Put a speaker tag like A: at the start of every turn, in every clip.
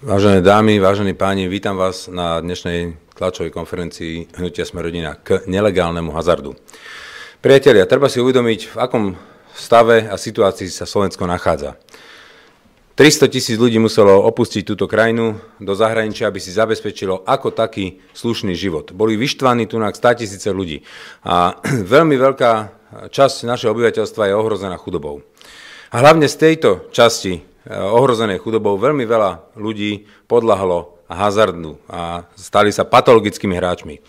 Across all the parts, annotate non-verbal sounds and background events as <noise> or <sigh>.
A: Vážené dámy, vážení páni, vítam vás na dnešnej tlačovej konferencii Hnutia sme rodina k nelegálnemu hazardu. Priatelia, treba si uvedomiť, v akom stave a situácii sa Slovensko nachádza. 300 tisíc ľudí muselo opustiť túto krajinu do zahraničia, aby si zabezpečilo ako taký slušný život. Boli vyštvaní tu na 100 tisíce ľudí a <clears throat> veľmi veľká časť našeho obyvateľstva je ohrozená chudobou. A hlavne z tejto časti Eh, ohrozené chudobou veľmi veľa ľudí podľahlo hazardu a stali sa patologickými hráčmi.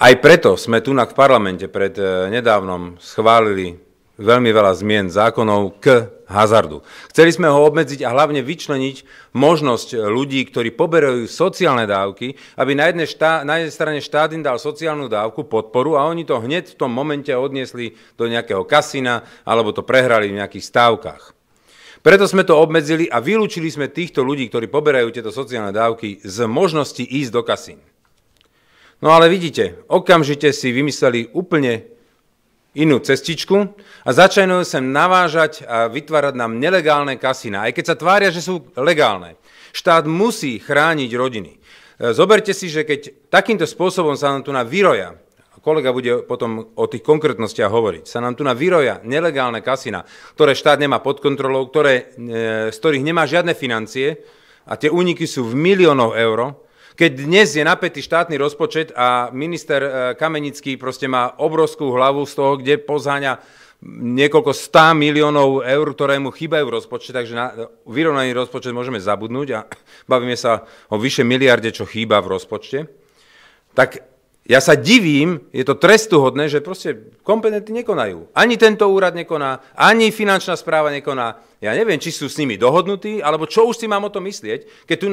A: Aj preto sme tu v parlamente pred eh, nedávnom schválili veľmi veľa zmien zákonov k hazardu. Chceli sme ho obmedziť a hlavne vyčleniť možnosť ľudí, ktorí poberajú sociálne dávky, aby na jednej, štá, na jednej strane štát im dal sociálnu dávku, podporu a oni to hneď v tom momente odniesli do nejakého kasína alebo to prehrali v nejakých stávkach. Preto sme to obmedzili a vylúčili sme týchto ľudí, ktorí poberajú tieto sociálne dávky, z možnosti ísť do kasín. No ale vidíte, okamžite si vymysleli úplne inú cestičku a začajú sem navážať a vytvárať nám nelegálne kasína, aj keď sa tvária, že sú legálne. Štát musí chrániť rodiny. E, zoberte si, že keď takýmto spôsobom sa nám tu na vyroja kolega bude potom o tých konkrétnostiach hovoriť, sa nám tu na vyroja nelegálne kasina, ktoré štát nemá pod kontrolou, ktoré, e, z ktorých nemá žiadne financie a tie úniky sú v miliónov eur, keď dnes je napätý štátny rozpočet a minister e, Kamenický proste má obrovskú hlavu z toho, kde pozáňa niekoľko 100 miliónov eur, ktoré mu chýbajú v rozpočte, takže na e, vyrovnaný rozpočet môžeme zabudnúť a <laughs> bavíme sa o vyše miliarde, čo chýba v rozpočte, tak ja sa divím, je to trestuhodné, že proste kompetenty nekonajú. Ani tento úrad nekoná, ani finančná správa nekoná. Ja neviem, či sú s nimi dohodnutí, alebo čo už si mám o tom myslieť, keď tu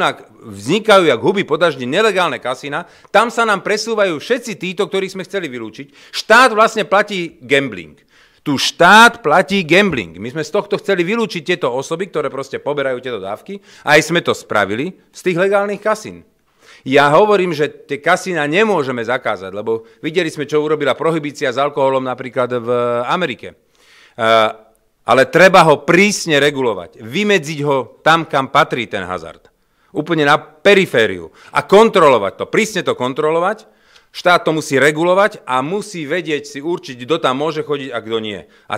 A: vznikajú jak huby podaždi nelegálne kasína, tam sa nám presúvajú všetci títo, ktorých sme chceli vylúčiť. Štát vlastne platí gambling. Tu štát platí gambling. My sme z tohto chceli vylúčiť tieto osoby, ktoré proste poberajú tieto dávky, a aj sme to spravili z tých legálnych kasín. Ja hovorím, že tie kasína nemôžeme zakázať, lebo videli sme, čo urobila prohibícia s alkoholom napríklad v Amerike. E, ale treba ho prísne regulovať, vymedziť ho tam, kam patrí ten hazard. Úplne na perifériu. A kontrolovať to, prísne to kontrolovať, Štát to musí regulovať a musí vedieť si určiť, kto tam môže chodiť a kto nie. A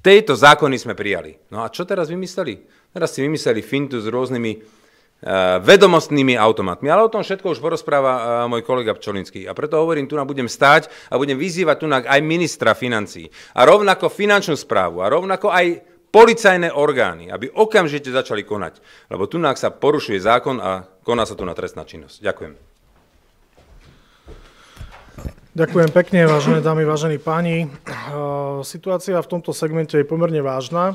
A: tejto zákony sme prijali. No a čo teraz vymysleli? Teraz si vymysleli fintu s rôznymi E, vedomostnými automatmi. Ale o tom všetko už porozpráva e, môj kolega Pčolinský. A preto hovorím, tu budem stáť a budem vyzývať tu aj ministra financí. A rovnako finančnú správu. A rovnako aj policajné orgány, aby okamžite začali konať. Lebo tu sa porušuje zákon a koná sa tu na trestná činnosť. Ďakujem.
B: Ďakujem pekne, vážené dámy, vážení páni. E, situácia v tomto segmente je pomerne vážna.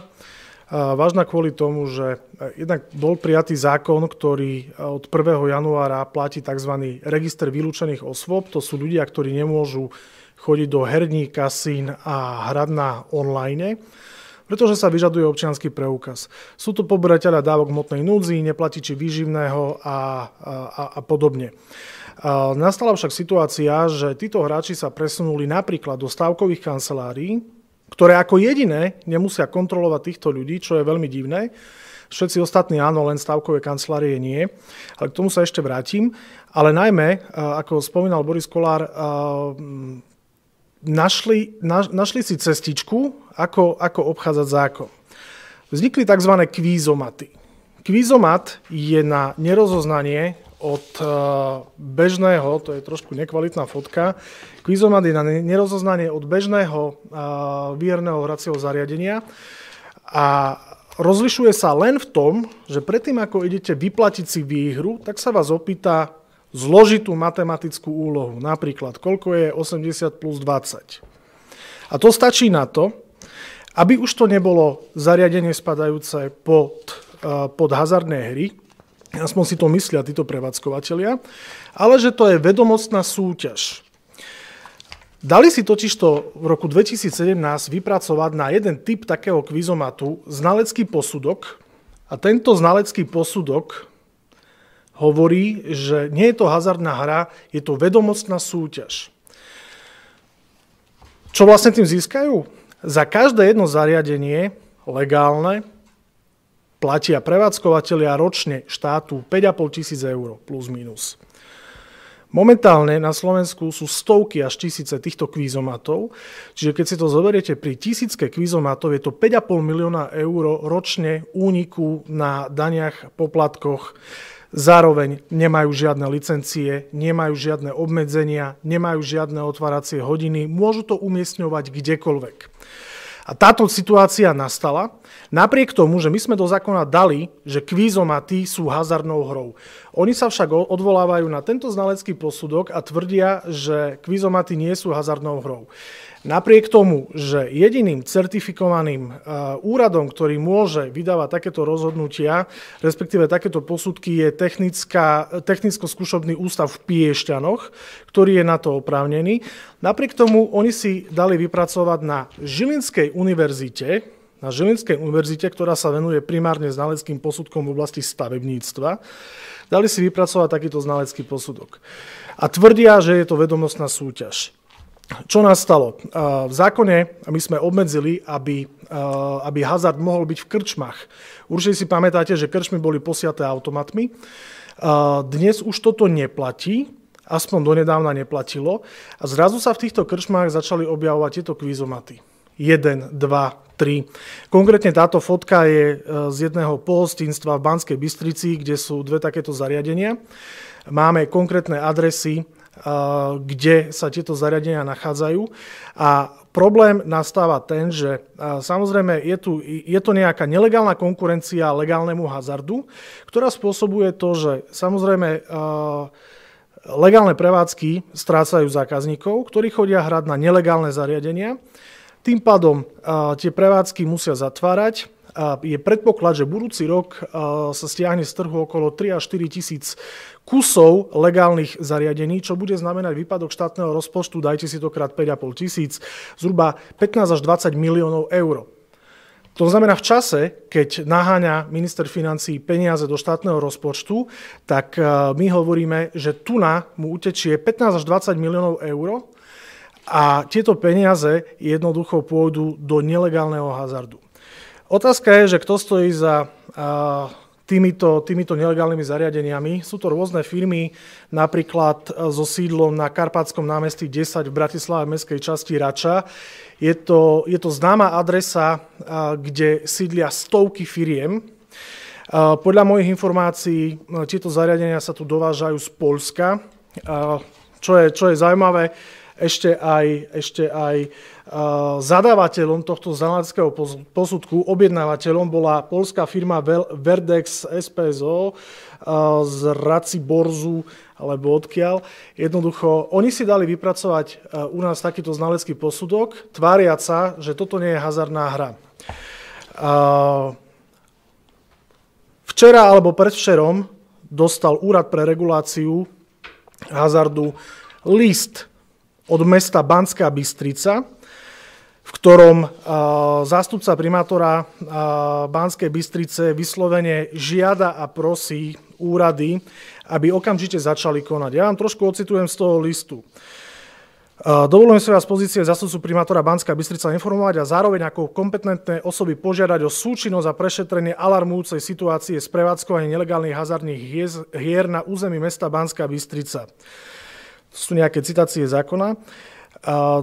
B: Vážna kvôli tomu, že e, jednak bol prijatý zákon, ktorý e, od 1. januára platí tzv. register vylúčených osôb. To sú ľudia, ktorí nemôžu chodiť do herní, kasín a hrať na online pretože sa vyžaduje občianský preukaz. Sú to poberateľa dávok hmotnej núdzi, neplatiči výživného a, a, a podobne. E, nastala však situácia, že títo hráči sa presunuli napríklad do stávkových kancelárií, ktoré ako jediné nemusia kontrolovať týchto ľudí, čo je veľmi divné. Všetci ostatní áno, len stavkové kancelárie nie. Ale k tomu sa ešte vrátim. Ale najmä, ako spomínal Boris Kolár, našli, našli si cestičku, ako, ako obchádzať zákon. Vznikli tzv. kvízomaty. Kvízomat je na nerozoznanie od eh, bežného, to je trošku nekvalitná fotka, kvizomady na nerozoznanie od bežného eh, výherného hracieho zariadenia a rozlišuje sa len v tom, že predtým, ako idete vyplatiť si výhru, tak sa vás opýta zložitú matematickú úlohu. Napríklad, koľko je 80 plus 20. A to stačí na to, aby už to nebolo zariadenie spadajúce pod, eh, pod hazardné hry, aspoň si to myslia títo prevádzkovateľia, ale že to je vedomostná súťaž. Dali si totižto v roku 2017 vypracovať na jeden typ takého kvizomatu znalecký posudok a tento znalecký posudok hovorí, že nie je to hazardná hra, je to vedomostná súťaž. Čo vlastne tým získajú? Za každé jedno zariadenie, legálne, platia prevádzkovateľia ročne štátu 5,5 tisíc eur plus minus. Momentálne na Slovensku sú stovky až tisíce týchto kvízomatov, čiže keď si to zoberiete pri tisícke kvízomatov, je to 5,5 milióna eur ročne úniku na daniach, poplatkoch, Zároveň nemajú žiadne licencie, nemajú žiadne obmedzenia, nemajú žiadne otváracie hodiny, môžu to umiestňovať kdekoľvek. A táto situácia nastala, napriek tomu, že my sme do zákona dali, že kvízomaty sú hazardnou hrou. Oni sa však odvolávajú na tento znalecký posudok a tvrdia, že kvízomaty nie sú hazardnou hrou. Napriek tomu, že jediným certifikovaným eh, úradom, ktorý môže vydávať takéto rozhodnutia, respektíve takéto posudky, je technicko-skúšobný ústav v Piešťanoch, ktorý je na to oprávnený. Napriek tomu oni si dali vypracovať na Žilinskej univerzite, na Žilinskej univerzite, ktorá sa venuje primárne znaleckým posudkom v oblasti stavebníctva, dali si vypracovať takýto znalecký posudok. A tvrdia, že je to vedomostná súťaž čo nastalo? V zákone my sme obmedzili, aby, aby hazard mohol byť v krčmach. Určite si pamätáte, že krčmy boli posiaté automatmi. Dnes už toto neplatí, aspoň donedávna neplatilo. A zrazu sa v týchto krčmách začali objavovať tieto kvízomaty. 1, 2, 3. Konkrétne táto fotka je e, z jedného pohostinstva v Banskej Bystrici, kde sú dve takéto zariadenia. Máme konkrétne adresy Eh, kde sa tieto zariadenia nachádzajú. A problém nastáva ten, že eh, samozrejme je, tu, je to nejaká nelegálna konkurencia legálnemu hazardu, ktorá spôsobuje to, že samozrejme eh, legálne prevádzky strácajú zákazníkov, ktorí chodia hrať na nelegálne zariadenia. Tým pádom tie prevádzky musia zatvárať je predpoklad, že budúci rok sa stiahne z trhu okolo 3 až 4 tisíc kusov legálnych zariadení, čo bude znamenať výpadok štátneho rozpočtu, dajte si to krát 5,5 tisíc, zhruba 15 až 20 miliónov eur. To znamená, v čase, keď naháňa minister financí peniaze do štátneho rozpočtu, tak my hovoríme, že tu na mu utečie 15 až 20 miliónov eur a tieto peniaze jednoducho pôjdu do nelegálneho hazardu. Otázka je, že kto stojí za týmito, týmito nelegálnymi zariadeniami. Sú to rôzne firmy, napríklad e, so sídlom na Karpátskom námestí 10 v Bratislave mestskej časti Rača. Je to, je to známa adresa, kde sídlia stovky firiem. Podľa mojich informácií e, tieto zariadenia sa tu dovážajú z Polska, čo je, čo je zaujímavé. Ešte aj, ešte aj Eh, zadávateľom tohto znaleckého posudku, objednávateľom bola polská firma Verdex SPSO eh, z Raci Borzu alebo odkiaľ. Jednoducho, oni si dali vypracovať eh, u nás takýto znalecký posudok, tváriať sa, že toto nie je hazardná hra. Včera alebo predvčerom dostal Úrad pre reguláciu hazardu list od mesta Banská Bystrica, v ktorom zástupca primátora Banskej Bystrice vyslovene žiada a prosí úrady, aby okamžite začali konať. Ja vám trošku ocitujem z toho listu. Dovolujem sa vás z pozície zastupcu primátora Banská Bystrica informovať a zároveň ako kompetentné osoby požiadať o súčinnosť a prešetrenie alarmujúcej situácie s prevádzkovaním nelegálnych hazardných hier na území mesta Banská Bystrica. To sú nejaké citácie zákona.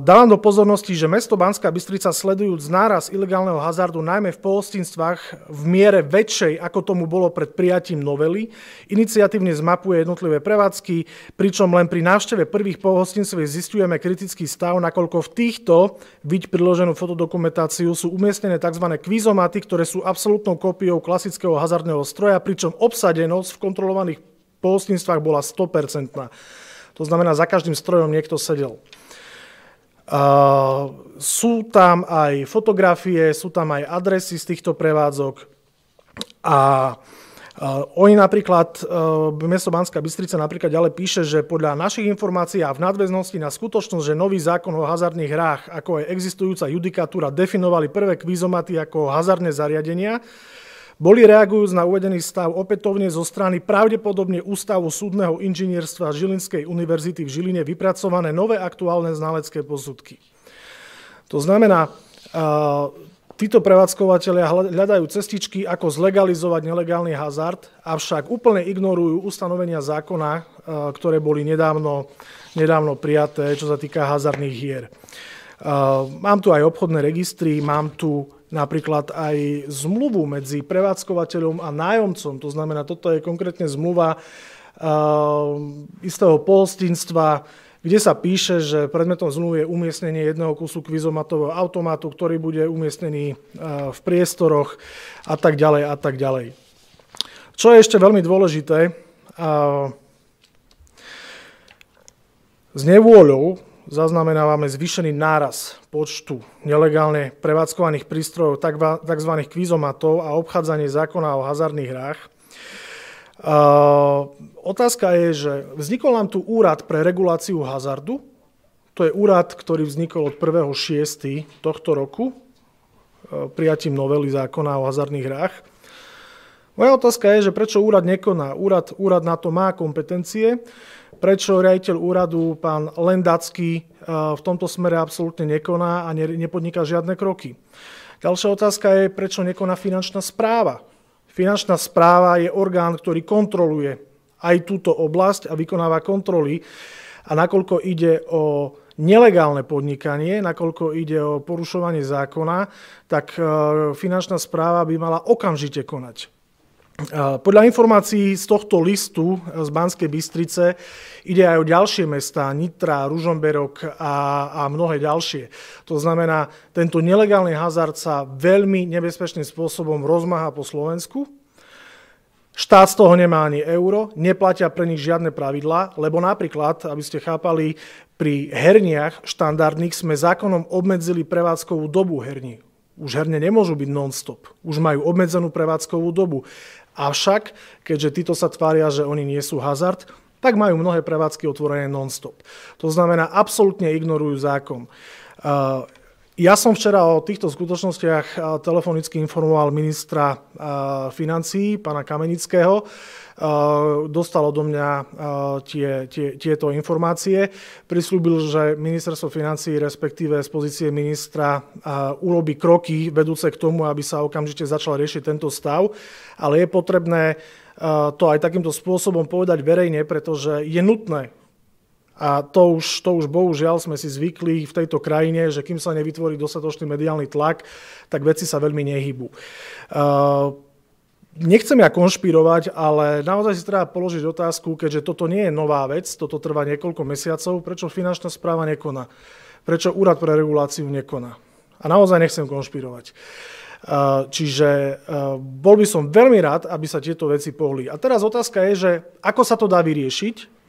B: Dávam do pozornosti, že mesto Banská Bystrica sledujúc náraz ilegálneho hazardu najmä v pohostinstvách v miere väčšej, ako tomu bolo pred prijatím novely, iniciatívne zmapuje jednotlivé prevádzky, pričom len pri návšteve prvých pohostinstvech zistujeme kritický stav, nakoľko v týchto byť priloženú fotodokumentáciu sú umiestnené tzv. kvízomaty, ktoré sú absolútnou kópiou klasického hazardného stroja, pričom obsadenosť v kontrolovaných pohostinstvách bola 100%. To znamená, za každým strojom niekto sedel. Eh, sú tam aj fotografie, sú tam aj adresy z týchto prevádzok a eh, oni napríklad, eh, mesto Banská Bystrica napríklad ďalej píše, že podľa našich informácií a v nadväznosti na skutočnosť, že nový zákon o hazardných hrách, ako aj existujúca judikatúra, definovali prvé kvízomaty ako hazardné zariadenia, boli reagujúc na uvedený stav opätovne zo strany pravdepodobne Ústavu súdneho inžinierstva Žilinskej univerzity v Žiline vypracované nové aktuálne znalecké posudky. To znamená, títo prevádzkovateľia hľadajú cestičky, ako zlegalizovať nelegálny hazard, avšak úplne ignorujú ustanovenia zákona, ktoré boli nedávno, nedávno prijaté, čo sa týka hazardných hier. Mám tu aj obchodné registry, mám tu napríklad aj zmluvu medzi prevádzkovateľom a nájomcom. To znamená, toto je konkrétne zmluva eh, istého pohostinstva, kde sa píše, že predmetom zmluvy je umiestnenie jedného kusu kvizomatového automátu, ktorý bude umiestnený eh, v priestoroch a tak ďalej a tak ďalej. Čo je ešte veľmi dôležité, eh, s nevôľou zaznamenávame zvýšený náraz počtu nelegálne prevádzkovaných prístrojov tzv. kvízomatov a obchádzanie zákona o hazardných hrách. Otázka je, že vznikol nám tu úrad pre reguláciu hazardu. To je úrad, ktorý vznikol od 1.6. tohto roku e, prijatím novely zákona o hazardných hrách. Moja otázka je, že prečo úrad nekoná? Úrad, úrad na to má kompetencie prečo riaditeľ úradu, pán Lendacký, e, v tomto smere absolútne nekoná a nepodniká žiadne kroky. Ďalšia otázka je, prečo nekoná finančná správa. Finančná správa je orgán, ktorý kontroluje aj túto oblasť a vykonáva kontroly. A nakoľko ide o nelegálne podnikanie, nakoľko ide o porušovanie zákona, tak e, finančná správa by mala okamžite konať. Podľa informácií z tohto listu eh, z Banskej Bystrice ide aj o ďalšie mestá, Nitra, Ružomberok a, a mnohé ďalšie. To znamená, tento nelegálny hazard sa veľmi nebezpečným spôsobom rozmáha po Slovensku. Štát z toho nemá ani euro, neplatia pre nich žiadne pravidlá, lebo napríklad, aby ste chápali, pri herniach štandardných sme zákonom obmedzili prevádzkovú dobu herní. Už herne nemôžu byť non-stop. Už majú obmedzenú prevádzkovú dobu. Avšak, keďže títo sa tvária, že oni nie sú hazard, tak majú mnohé prevádzky otvorené non-stop. To znamená, absolútne ignorujú zákon. Ja som včera o týchto skutočnostiach eh, telefonicky informoval ministra eh, financí, pána Kamenického. Eh, dostal odo mňa tie, tie, tieto informácie. Prislúbil, že ministerstvo financí, respektíve z pozície ministra, urobí kroky vedúce k tomu, aby sa okamžite začal riešiť tento stav, ale je potrebné to aj takýmto spôsobom povedať verejne, pretože je nutné a to už, to už bohužiaľ sme si zvykli v tejto krajine, že kým sa nevytvorí dostatočný mediálny tlak, tak veci sa veľmi nehybu. E, nechcem ja konšpirovať, ale naozaj si treba položiť otázku, keďže toto nie je nová vec, toto trvá niekoľko mesiacov, prečo finančná správa nekoná? Prečo úrad pre reguláciu nekoná? A naozaj nechcem konšpirovať. E, čiže e, bol by som veľmi rád, aby sa tieto veci pohli. A teraz otázka je, že ako sa to dá vyriešiť,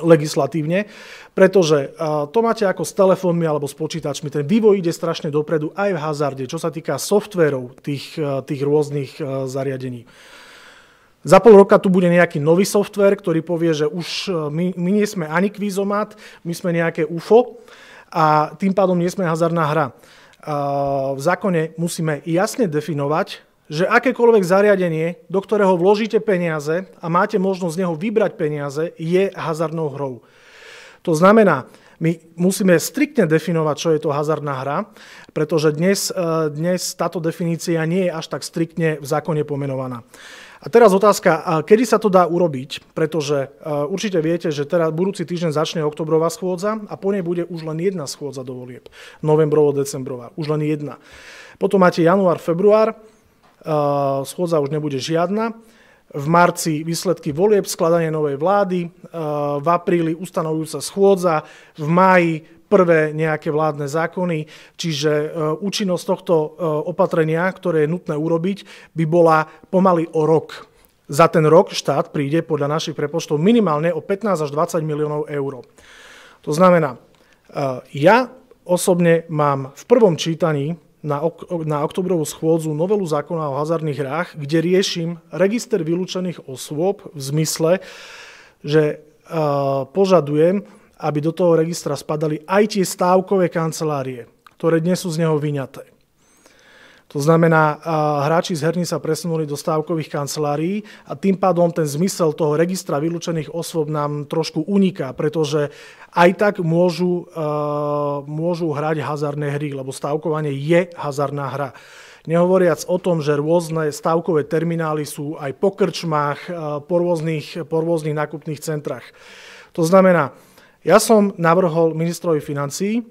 B: legislatívne, pretože to máte ako s telefónmi alebo s počítačmi, ten vývoj ide strašne dopredu aj v hazarde, čo sa týka softverov tých, e, tých rôznych e, zariadení. Za pol roka tu bude nejaký nový software, ktorý povie, že už e, my, my nie sme ani kvízomat, my sme nejaké UFO a tým pádom nie sme hazardná hra. V zákone musíme jasne definovať, že akékoľvek zariadenie, do ktorého vložíte peniaze a máte možnosť z neho vybrať peniaze, je hazardnou hrou. To znamená, my musíme striktne definovať, čo je to hazardná hra, pretože dnes, e, dnes táto definícia nie je až tak striktne v zákone pomenovaná. A teraz otázka, kedy sa to dá urobiť, pretože e, určite viete, že teraz budúci týždeň začne oktobrová schôdza a po nej bude už len jedna schôdza do volieb, novembrovo-decembrová, už len jedna. Potom máte január, február, Ehm, schôdza už nebude žiadna. V marci výsledky volieb, skladanie novej vlády, ehm, v apríli ustanovujúca schôdza, v máji prvé nejaké vládne zákony, čiže ehm, účinnosť tohto opatrenia, ktoré je nutné urobiť, by bola pomaly o rok. Za ten rok štát príde podľa našich prepočtov minimálne o 15 až 20 miliónov eur. To znamená, ja osobne mám v prvom čítaní na, ok- na oktobrovú schôdzu novelu zákona o hazardných hrách, kde riešim register vylúčených osôb v zmysle, že uh, požadujem, aby do toho registra spadali aj tie stávkové kancelárie, ktoré dnes sú z neho vyňaté. To znamená, hráči z herní sa presunuli do stávkových kancelárií a tým pádom ten zmysel toho registra vylúčených osôb nám trošku uniká, pretože aj tak môžu, môžu hrať hazardné hry, lebo stávkovanie je hazardná hra. Nehovoriac o tom, že rôzne stávkové terminály sú aj po krčmách, po rôznych, po rôznych nákupných centrách. To znamená, ja som navrhol ministrovi financí,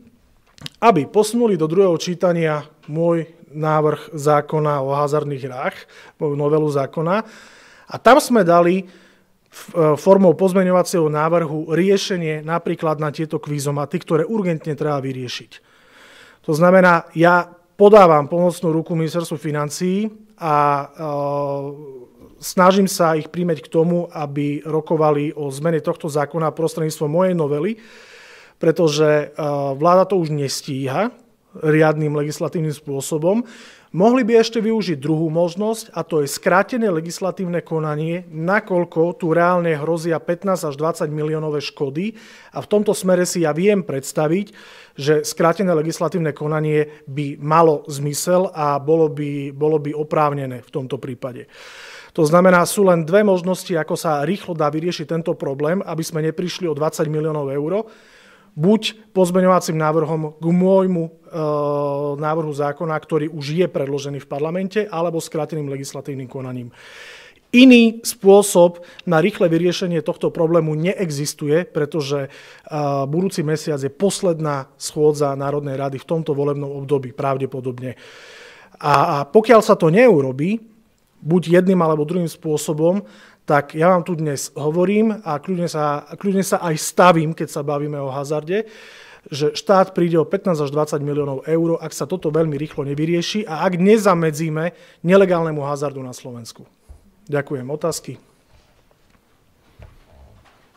B: aby posunuli do druhého čítania môj návrh zákona o hazardných hrách, novelu zákona. A tam sme dali e, formou pozmeňovacieho návrhu riešenie napríklad na tieto kvízomaty, ktoré urgentne treba vyriešiť. To znamená, ja podávam pomocnú ruku ministerstvu financií a e, snažím sa ich príjmeť k tomu, aby rokovali o zmene tohto zákona prostredníctvom mojej novely, pretože e, vláda to už nestíha riadnym legislatívnym spôsobom. Mohli by ešte využiť druhú možnosť, a to je skrátené legislatívne konanie, nakoľko tu reálne hrozia 15 až 20 miliónové škody. A v tomto smere si ja viem predstaviť, že skrátené legislatívne konanie by malo zmysel a bolo by, bolo by oprávnené v tomto prípade. To znamená, sú len dve možnosti, ako sa rýchlo dá vyriešiť tento problém, aby sme neprišli o 20 miliónov eur buď pozmeňovacím návrhom k môjmu e, návrhu zákona, ktorý už je predložený v parlamente, alebo skráteným legislatívnym konaním. Iný spôsob na rýchle vyriešenie tohto problému neexistuje, pretože e, budúci mesiac je posledná schôdza Národnej rady v tomto volebnom období pravdepodobne. A pokiaľ sa to neurobí, buď jedným alebo druhým spôsobom, tak ja vám tu dnes hovorím a kľudne sa, kľudne sa aj stavím, keď sa bavíme o hazarde, že štát príde o 15 až 20 miliónov eur, ak sa toto veľmi rýchlo nevyrieši a ak nezamedzíme nelegálnemu hazardu na Slovensku. Ďakujem. Otázky?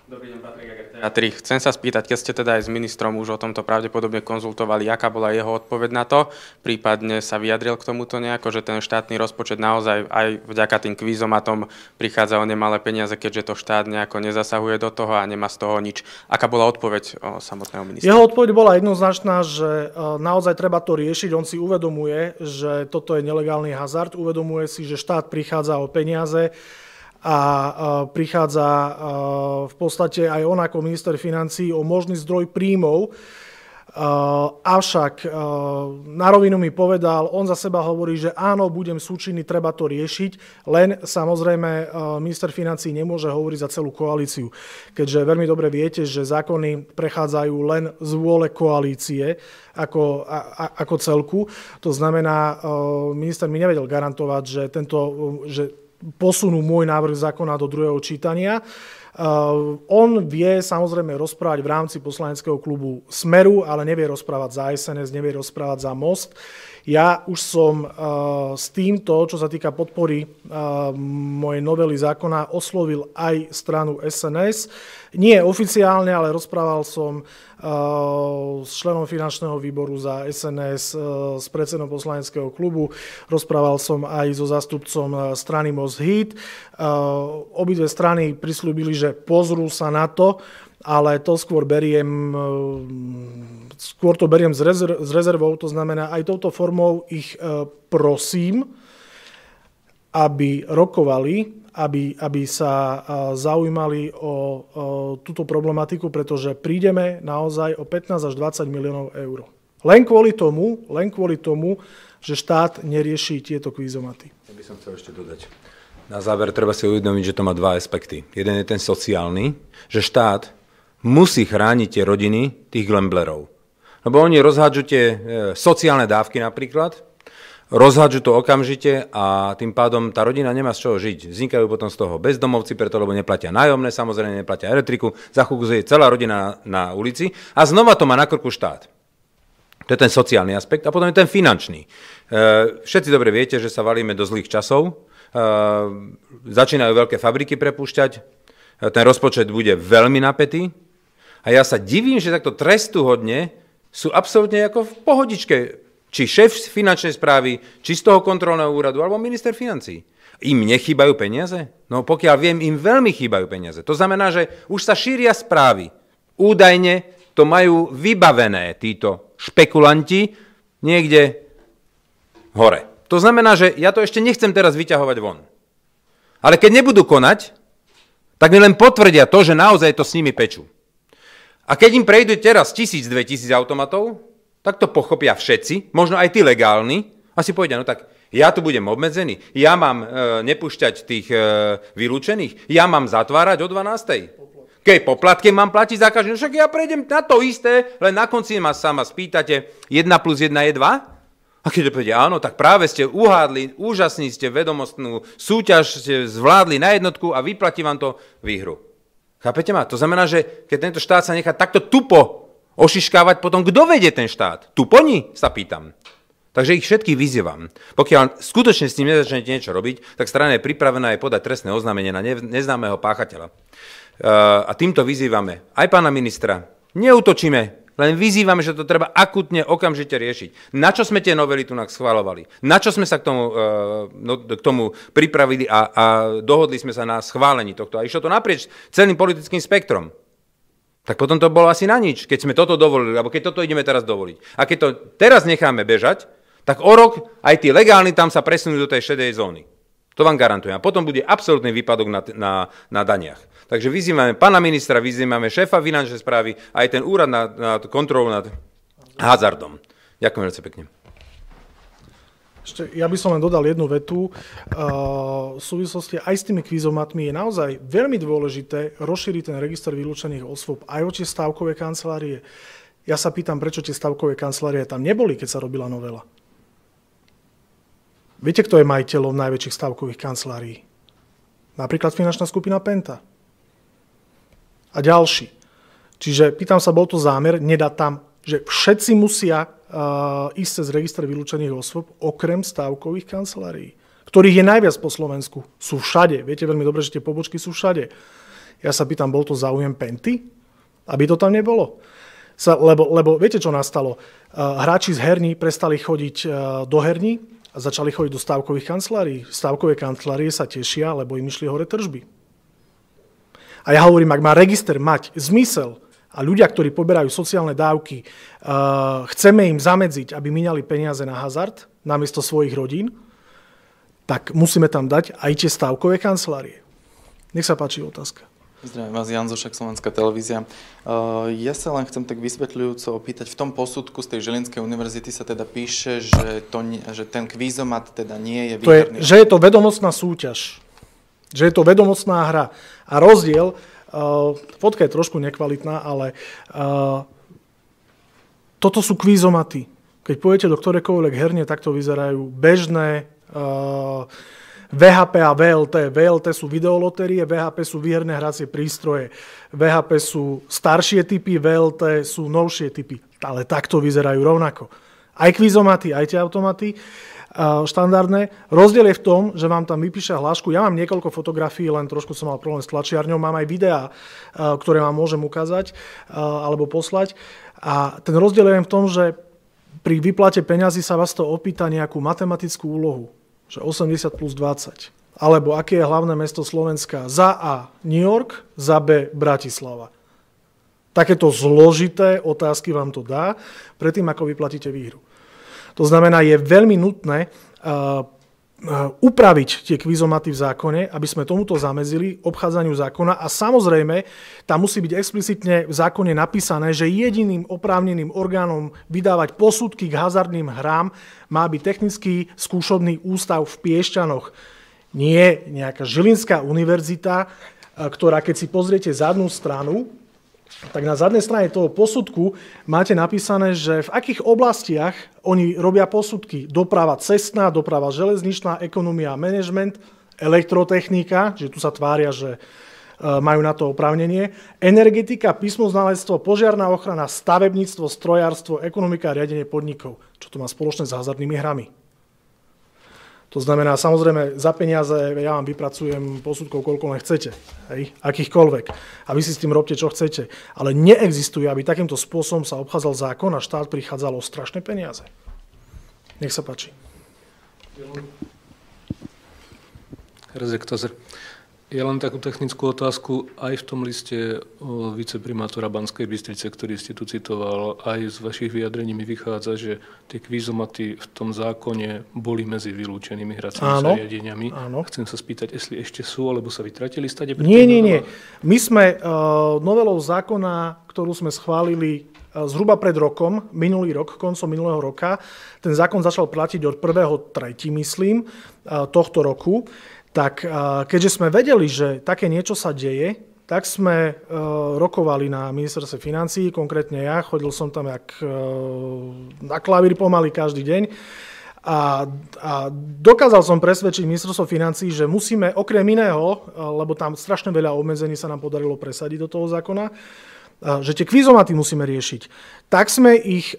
A: Dobrý deň, Patrik Agerteatri. Chcem sa spýtať, keď ste teda aj s ministrom už o tomto pravdepodobne konzultovali, aká bola jeho odpoveď na to, prípadne sa vyjadril k tomuto nejako, že ten štátny rozpočet naozaj aj vďaka tým kvízom a tom prichádza o nemalé peniaze, keďže to štát nejako nezasahuje do toho a nemá z toho nič. Aká bola odpoveď samotného ministra? Jeho odpoveď
B: bola jednoznačná, že e, naozaj treba to riešiť. On si uvedomuje, že toto je nelegálny hazard, uvedomuje si, že štát prichádza o peniaze a prichádza v podstate aj on ako minister financí o možný zdroj príjmov. Avšak na rovinu mi povedal, on za seba hovorí, že áno, budem súčinný, treba to riešiť, len samozrejme minister financí nemôže hovoriť za celú koalíciu, keďže veľmi dobre viete, že zákony prechádzajú len z vôle koalície ako, a, ako celku. To znamená, minister mi nevedel garantovať, že, tento, že posunú môj návrh zákona do druhého čítania. Uh, on vie samozrejme rozprávať v rámci poslaneckého klubu Smeru, ale nevie rozprávať za SNS, nevie rozprávať za Most. Ja už som eh, s týmto, čo sa týka podpory eh, mojej novely zákona, oslovil aj stranu SNS. Nie oficiálne, ale rozprával som eh, s členom finančného výboru za SNS, s predsedom poslaneckého klubu, rozprával som aj so zastupcom strany Most Hit. Obidve strany prislúbili, že pozrú sa na to, ale to skôr beriem, e, skôr to beriem s, rezerv, s rezervou, to znamená aj touto formou ich e, prosím, aby rokovali, aby, aby sa e, zaujímali o, o túto problematiku, pretože prídeme naozaj o 15 až 20 miliónov eur. Len kvôli tomu, len kvôli tomu, že štát nerieši tieto kvízomaty. Ja by
A: som chcel ešte dodať. Na záver treba si uvedomiť, že to má dva aspekty. Jeden je ten sociálny, že štát musí chrániť tie rodiny tých Glemblerov. Lebo oni rozhádžu tie e, sociálne dávky napríklad, rozhádžu to okamžite a tým pádom tá rodina nemá z čoho žiť. Vznikajú potom z toho bezdomovci, preto lebo neplatia nájomné, samozrejme neplatia elektriku, zachúkuje celá rodina na, na ulici a znova to má na krku štát. To je ten sociálny aspekt a potom je ten finančný. E, všetci dobre viete, že sa valíme do zlých časov, e, začínajú veľké fabriky prepúšťať, ten rozpočet bude veľmi napätý, a ja sa divím, že takto trestu hodne sú absolútne ako v pohodičke, či šéf finančnej správy, či z toho kontrolného úradu, alebo minister financí. Im nechýbajú peniaze? No pokiaľ viem, im veľmi chýbajú peniaze. To znamená, že už sa šíria správy. Údajne to majú vybavené títo špekulanti niekde hore. To znamená, že ja to ešte nechcem teraz vyťahovať von. Ale keď nebudú konať, tak mi len potvrdia to, že naozaj to s nimi pečú. A keď im prejde teraz dve tisíc automatov, tak to pochopia všetci, možno aj tí legálni, a si povedia, no tak ja tu budem obmedzený, ja mám e, nepúšťať tých e, vylúčených, ja mám zatvárať o 12. Keď poplatke mám platiť za každého, no však ja prejdem na to isté, len na konci ma sama spýtate, 1 plus 1 je 2? A keď povedia áno, tak práve ste uhádli, úžasní ste vedomostnú súťaž, ste zvládli na jednotku a vyplatí vám to výhru. Chápete ma? To znamená, že keď tento štát sa nechá takto tupo ošiškávať, potom kto vedie ten štát? Tuponi? Sa pýtam. Takže ich všetkých vyzývam. Pokiaľ skutočne s ním nezačnete niečo robiť, tak strana je pripravená aj podať trestné oznámenie na neznámeho páchateľa. E, a týmto vyzývame aj pána ministra. Neutočíme len vyzývame, že to treba akutne okamžite riešiť. Na čo sme tie novely tu schvalovali? Na čo sme sa k tomu, e, no, k tomu pripravili a, a dohodli sme sa na schválení tohto? A išlo to naprieč celým politickým spektrom. Tak potom to bolo asi na nič, keď sme toto dovolili, alebo keď toto ideme teraz dovoliť. A keď to teraz necháme bežať, tak o rok aj tí legálni tam sa presunú do tej šedej zóny. To vám garantujem. A potom bude absolútny výpadok na, na, na daniach. Takže vyzývame pána ministra, vyzývame šéfa finančnej správy, aj ten úrad na, na kontrolu nad hazardom. Ďakujem veľmi pekne.
B: Ešte, ja by som len dodal jednu vetu. Uh, v súvislosti aj s tými kvízomatmi je naozaj veľmi dôležité rozšíriť ten register vylúčených osôb aj o tie stavkové kancelárie. Ja sa pýtam, prečo tie stavkové kancelárie tam neboli, keď sa robila novela. Viete, kto je majiteľom najväčších stavkových kancelárií? Napríklad finančná skupina Penta. A ďalší. Čiže pýtam sa, bol to zámer, nedá tam, že všetci musia uh, ísť cez register vylúčených osôb, okrem stavkových kancelárií, ktorých je najviac po Slovensku. Sú všade. Viete veľmi dobre, že tie pobočky sú všade. Ja sa pýtam, bol to záujem Penty? Aby to tam nebolo. Sa, lebo, lebo viete, čo nastalo? Uh, hráči z herní prestali chodiť uh, do herní, začali chodiť do stávkových kancelárií. Stávkové kancelárie sa tešia, lebo im išli hore tržby. A ja hovorím, ak má register mať zmysel a ľudia, ktorí poberajú sociálne dávky, uh, chceme im zamedziť, aby minali peniaze na hazard namiesto svojich rodín, tak musíme tam dať aj tie stávkové kancelárie. Nech sa páči otázka. Zdravím vás, Jan Zošek, Slovenská televízia. Uh, ja sa len chcem tak vysvetľujúco opýtať, v tom posudku z tej Žilinskej univerzity sa teda píše, že, to, že ten kvízomat teda nie je výherný. To je, že je to vedomostná súťaž. Že je to vedomostná hra. A rozdiel, uh, fotka je trošku nekvalitná, ale uh, toto sú kvízomaty. Keď pôjdete do ktorékoľvek herne, takto vyzerajú bežné uh, VHP a VLT. VLT sú videolotérie, VHP sú výherné hracie prístroje. VHP sú staršie typy, VLT sú novšie typy. Ale takto vyzerajú rovnako. Aj kvizomaty, aj tie automaty štandardné. Rozdiel je v tom, že vám tam vypíša hlášku. Ja mám niekoľko fotografií, len trošku som mal problém s tlačiarňou. Mám aj videá, ktoré vám môžem ukázať alebo poslať. A ten rozdiel je v tom, že pri vyplate peňazí sa vás to opýta nejakú matematickú úlohu že 80 plus 20. Alebo aké je hlavné mesto Slovenska? Za A New York, za B Bratislava. Takéto zložité otázky vám to dá, predtým ako vyplatíte výhru. To znamená, je veľmi nutné Eh, upraviť tie kvizomaty v zákone, aby sme tomuto zamezili obchádzaniu zákona a samozrejme tam musí byť explicitne v zákone napísané, že jediným oprávneným orgánom vydávať posudky k hazardným hrám má byť technický skúšobný ústav v Piešťanoch. Nie nejaká Žilinská univerzita, eh, ktorá keď si pozriete zadnú stranu, tak na zadnej strane toho posudku máte napísané, že v akých oblastiach oni robia posudky. Doprava cestná, doprava železničná, ekonomia a manažment, elektrotechnika, že tu sa tvária, že e, majú na to oprávnenie, energetika, písmoználectvo, požiarná ochrana, stavebníctvo, strojárstvo, ekonomika a riadenie podnikov. Čo to má spoločné s hazardnými hrami? To znamená, samozrejme, za peniaze ja vám vypracujem posudkov, koľko len chcete, hej, akýchkoľvek. A vy si s tým robte, čo chcete. Ale neexistuje, aby takýmto spôsobom sa obchádzal zákon a štát prichádzal o strašné peniaze. Nech sa páči.
A: Rezek Tozer. Ja len takú technickú otázku. Aj v tom liste eh, viceprimátora Banskej Bystrice, ktorý ste tu citoval, aj z vašich vyjadrení mi vychádza, že tie kvízomaty v tom zákone
B: boli medzi vylúčenými hracími áno, zariadeniami. Áno. Chcem sa spýtať, jestli ešte sú, alebo sa vytratili stade? Nie, nie, nie. My sme uh, novelou zákona, ktorú sme schválili eh, zhruba pred rokom, minulý rok, koncom minulého roka. Ten zákon začal platiť od 1.3. myslím tohto roku. Tak keďže sme vedeli, že také niečo sa deje, tak sme e, rokovali na ministerstve financí, konkrétne ja, chodil som tam jak e, na klavír pomaly každý deň a, a dokázal som presvedčiť ministerstvo financí, že musíme okrem iného, e, lebo tam strašne veľa obmedzení sa nám podarilo presadiť do toho zákona, že tie kvízomaty musíme riešiť. Tak, sme ich,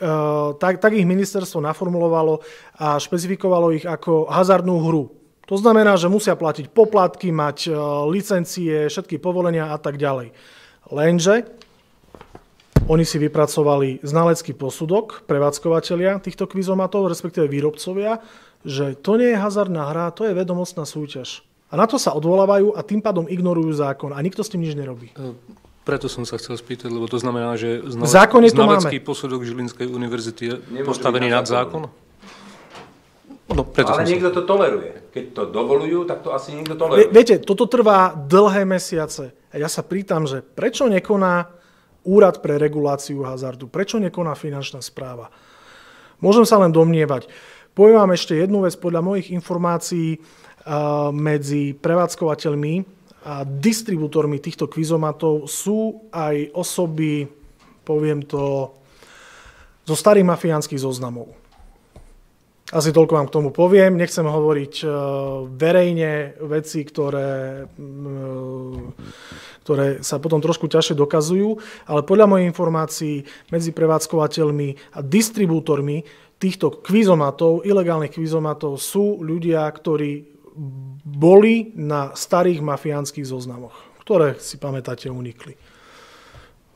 B: tak, tak ich ministerstvo naformulovalo a špecifikovalo ich ako hazardnú hru. To znamená, že musia platiť poplatky, mať e, licencie, všetky povolenia a tak ďalej. Lenže oni si vypracovali znalecký posudok, prevádzkovateľia týchto kvizomatov, respektíve výrobcovia, že to nie je hazardná hra, to je vedomostná súťaž. A na to sa odvolávajú a tým pádom ignorujú zákon a nikto s tým nič nerobí.
A: E, preto som sa chcel spýtať, lebo to znamená, že znalecký máme. posudok Žilinskej univerzity je Nemôže postavený nad zákon? zákon? No, preto Ale niekto to toleruje. Keď to dovolujú, tak to asi niekto toleruje. Viete,
B: toto trvá dlhé mesiace. A ja sa pýtam, že prečo nekoná Úrad pre reguláciu hazardu? Prečo nekoná finančná správa? Môžem sa len domnievať. Poviem vám ešte jednu vec. Podľa mojich informácií eh, medzi prevádzkovateľmi a distribútormi týchto kvizomatov sú aj osoby, poviem to, zo starých mafiánskych zoznamov. Asi toľko vám k tomu poviem. Nechcem hovoriť eh, verejne veci, ktoré, mm, eh, ktoré sa potom trošku ťažšie dokazujú, ale podľa mojej informácií medzi prevádzkovateľmi a distribútormi týchto kvizomatov, ilegálnych kvizomatov sú ľudia, ktorí boli na starých mafiánskych zoznamoch, ktoré si pamätáte unikli.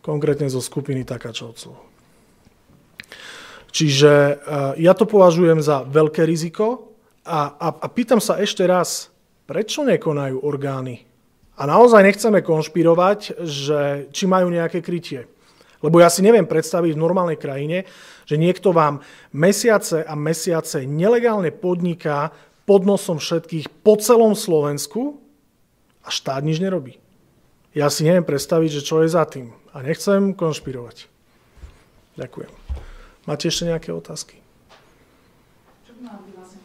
B: Konkrétne zo skupiny Takáčovcov. Čiže eh, ja to považujem za veľké riziko a, a, a pýtam sa ešte raz, prečo nekonajú orgány? A naozaj nechceme konšpirovať, že či majú nejaké krytie. Lebo ja si neviem predstaviť v normálnej krajine, že niekto vám mesiace a mesiace nelegálne podniká pod nosom všetkých po celom Slovensku a štát nič nerobí. Ja si neviem predstaviť, že čo je za tým. A nechcem konšpirovať. Ďakujem. Máte ešte nejaké otázky? Vlastne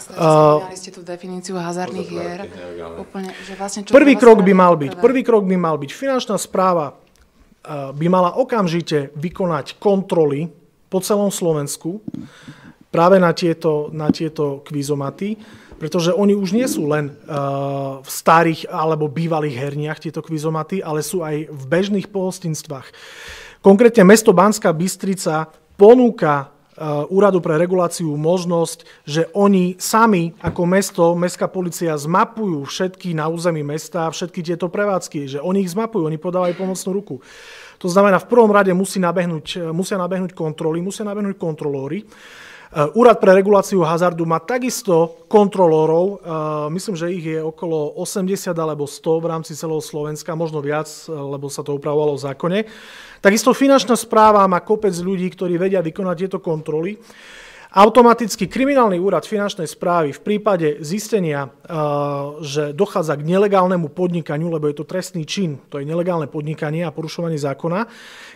A: z vašej ste tú definíciu hazardných hier. Úplne, vlastne prvý vlastne krok by mal byť. Prvý
B: krok by mal byť. Finančná správa by mala okamžite vykonať kontroly po celom Slovensku práve na tieto, na tieto kvizomaty, pretože oni už nie sú len v starých alebo bývalých herniach tieto kvizomaty, ale sú aj v bežných pohostinstvách. Konkrétne mesto Banská Bystrica ponúka e, Úradu pre reguláciu možnosť, že oni sami ako mesto, mestská policia zmapujú všetky na území mesta, všetky tieto prevádzky, že oni ich zmapujú, oni podávajú pomocnú ruku. To znamená, v prvom rade musí nabehnúť, e, musia nabehnúť kontroly, musia nabehnúť kontrolóry. Eh, Úrad pre reguláciu hazardu má takisto kontrolórov, eh, myslím, že ich je okolo 80 alebo 100 v rámci celého Slovenska, možno viac, eh, lebo sa to upravovalo v zákone. Takisto finančná správa má kopec ľudí, ktorí vedia vykonať tieto kontroly. Automaticky kriminálny úrad finančnej správy v prípade zistenia, e, že dochádza k nelegálnemu podnikaniu, lebo je to trestný čin, to je nelegálne podnikanie a porušovanie zákona,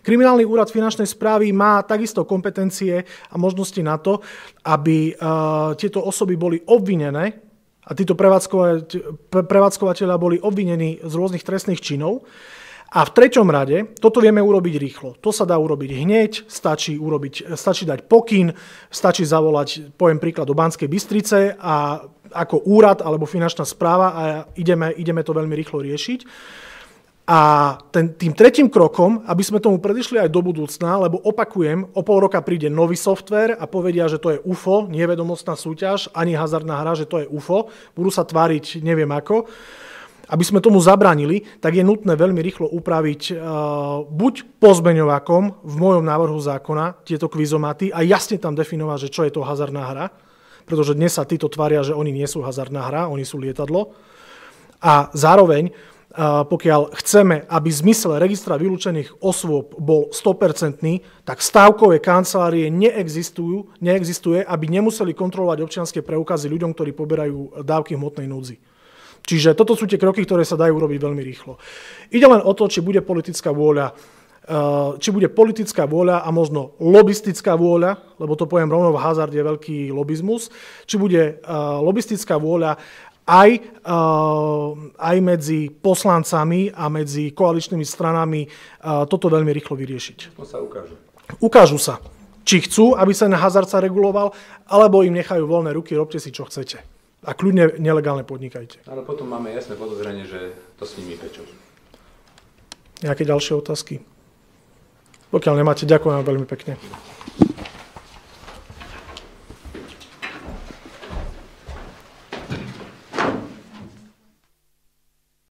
B: kriminálny úrad finančnej správy má takisto kompetencie a možnosti na to, aby e, tieto osoby boli obvinené a títo prevádzkovateľa boli obvinení z rôznych trestných činov a v treťom rade, toto vieme urobiť rýchlo. To sa dá urobiť hneď, stačí, urobiť, stačí dať pokyn, stačí zavolať, poviem príklad, do Banskej Bystrice a ako úrad alebo finančná správa a ideme, ideme to veľmi rýchlo riešiť. A ten, tým tretím krokom, aby sme tomu predišli aj do budúcna, lebo opakujem, o pol roka príde nový software a povedia, že to je UFO, nevedomostná súťaž, ani hazardná hra, že to je UFO, budú sa tváriť neviem ako aby sme tomu zabranili, tak je nutné veľmi rýchlo upraviť eh, buď pozmeňovakom v mojom návrhu zákona tieto kvizomaty a jasne tam definovať, že čo je to hazardná hra, pretože dnes sa títo tvária, že oni nie sú hazardná hra, oni sú lietadlo. A zároveň, eh, pokiaľ chceme, aby zmysel registra vylúčených osôb bol 100%, tak stávkové kancelárie neexistujú, neexistuje, aby nemuseli kontrolovať občianské preukazy ľuďom, ktorí poberajú dávky hmotnej núdzi. Čiže toto sú tie kroky, ktoré sa dajú urobiť veľmi rýchlo. Ide len o to, či bude politická vôľa eh, či bude politická vôľa a možno lobistická vôľa, lebo to pojem rovno v hazard je veľký lobizmus, či bude eh, lobistická vôľa aj, eh, aj medzi poslancami a medzi koaličnými stranami toto veľmi rýchlo
A: vyriešiť. To sa ukáže.
B: Ukážu sa. Či chcú, aby sa hazard sa reguloval, alebo im nechajú voľné ruky, robte si, čo chcete a kľudne nelegálne podnikajte.
A: Ale potom máme jasné podozrenie, že to s nimi pečú.
B: Nejaké ďalšie otázky? Pokiaľ nemáte, ďakujem veľmi pekne.